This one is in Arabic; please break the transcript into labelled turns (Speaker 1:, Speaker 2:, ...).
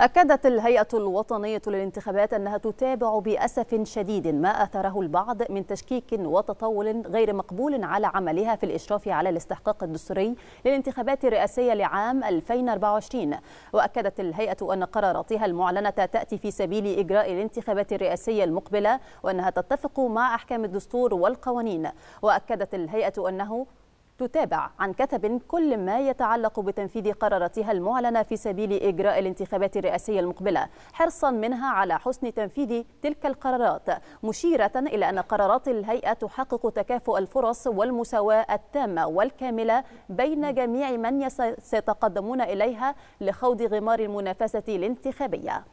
Speaker 1: أكدت الهيئة الوطنية للانتخابات أنها تتابع بأسف شديد ما أثره البعض من تشكيك وتطول غير مقبول على عملها في الإشراف على الاستحقاق الدستوري للانتخابات الرئاسية لعام 2024 وأكدت الهيئة أن قراراتها المعلنة تأتي في سبيل إجراء الانتخابات الرئاسية المقبلة وأنها تتفق مع أحكام الدستور والقوانين وأكدت الهيئة أنه تتابع عن كثب كل ما يتعلق بتنفيذ قراراتها المعلنة في سبيل إجراء الانتخابات الرئاسية المقبلة حرصا منها على حسن تنفيذ تلك القرارات مشيرة إلى أن قرارات الهيئة تحقق تكافؤ الفرص والمساواة التامة والكاملة بين جميع من سيتقدمون إليها لخوض غمار المنافسة الانتخابية